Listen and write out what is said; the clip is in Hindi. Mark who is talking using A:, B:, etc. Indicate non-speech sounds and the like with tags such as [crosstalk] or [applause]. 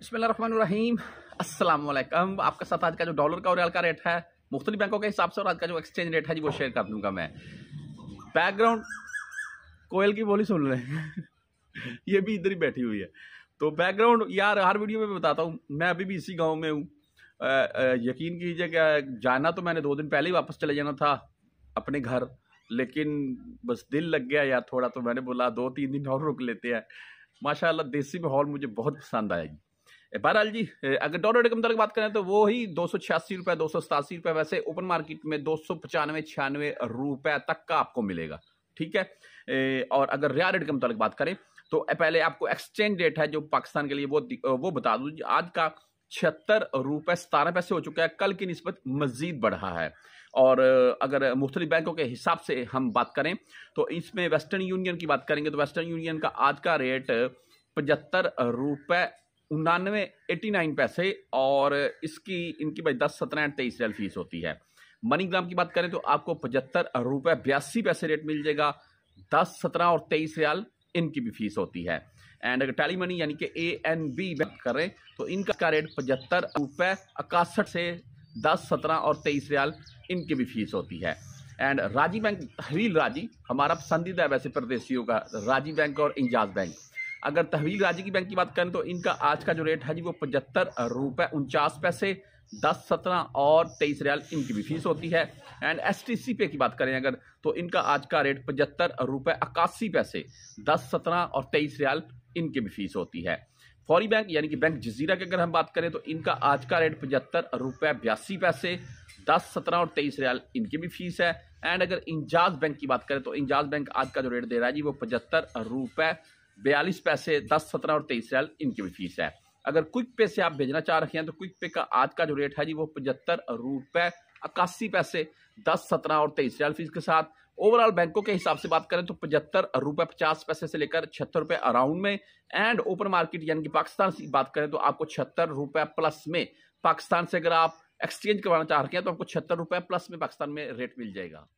A: बसमीम असलम आपके साथ आज का जो डॉलर का और रियाल का रेट है मुख्तलि बैंकों के हिसाब से और आज का जो एक्सचेंज रेट है जी वो शेयर कर दूंगा मैं बैकग्राउंड कोयल की बोली सुन रहे हैं [laughs] ये भी इधर ही बैठी हुई है तो बैकग्राउंड यार हर वीडियो में बताता हूँ मैं अभी भी इसी गाँव में हूँ यकीन कीजिए कि जाना तो मैंने दो दिन पहले ही वापस चले जाना था अपने घर लेकिन बस दिल लग गया यार थोड़ा तो मैंने बोला दो तीन दिन और रुक लेते हैं माशाल्लाह देसी माहौल मुझे बहुत पसंद आएगी बहरहाल जी अगर डॉलर रेट के की बात करें तो वो ही दो सौ छियासी रुपये दो सौ सतासी रुपये वैसे ओपन मार्केट में दो सौ पचानवे छियानवे रुपये तक का आपको मिलेगा ठीक है और अगर रिया रेट के मुताबिक बात करें तो पहले आपको एक्सचेंज रेट है जो पाकिस्तान के लिए वो वो बता दूँ आज का छिहत्तर रुपये सतारह पैसे हो चुका है कल की नस्बत मजीद बढ़ा है और अगर मुख्तलि बैंकों के हिसाब से हम बात करें तो इसमें वेस्टर्न यूनियन की बात करेंगे तो वेस्टर्न यूनियन का आज का रेट पचहत्तर रुपये उन्नानवे एटी नाइन पैसे और इसकी इनकी भाई दस सत्रह एंड तेईस रियल फीस होती है मनी ग्राम की बात करें तो आपको पचहत्तर रुपये बयासी पैसे रेट मिल जाएगा दस सत्रह और तेईस रियाल इनकी भी फीस होती है एंड अगर टैली मनी यानी कि ए एन बी बात करें तो इनका रेट पचहत्तर रुपये इकसठ से दस सत्रह और तेईस रियाल इनकी भी फीस होती है एंड राजी बैंक हरील राजी हमारा पसंदीदा है वैसे प्रदेशियों का राजी बैंक और इंजाज बैंक अगर तहवील राज्य की बैंक की बात करें तो इनका आज का जो रेट है जी वो पचहत्तर रुपये उनचास पैसे दस सत्रह और तेईस रियाल इनकी भी फीस होती है एंड एस टी सी पे की बात करें अगर तो इनका आज का रेट पचहत्तर रुपये इक्यासी पैसे दस सत्रह और तेईस रियाल इनकी भी फीस होती है फौरी बैंक यानी कि बैंक जजीरा की अगर हम बात करें तो इनका आज का रेट पचहत्तर रुपये बयासी पैसे दस सत्रह और तेईस रियाल इनकी भी फीस है एंड अगर इंजाज बैंक की बात करें तो इंजाज बैंक आज का जो रेट दे रहा है जी वो पचहत्तर रुपये बयालीस पैसे दस सत्रह और तेईस रियाल इनकी भी फीस है अगर क्विक पे से आप भेजना चाह रहे हैं तो क्विक पे का आज का जो रेट है जी वो पचहत्तर रुपए इक्यासी पैसे दस सत्रह और तेईस रियाल फीस के साथ ओवरऑल बैंकों के हिसाब से बात करें तो पचहत्तर रुपए पचास पैसे से लेकर छिहत्तर रुपए अराउंड में एंड ओपन मार्केट यानी कि पाकिस्तान की बात करें तो आपको छिहत्तर रुपए प्लस में पाकिस्तान से अगर आप एक्सचेंज करवाना चाह रहे हैं तो आपको छिहत्तर रुपए प्लस में पाकिस्तान में रेट मिल जाएगा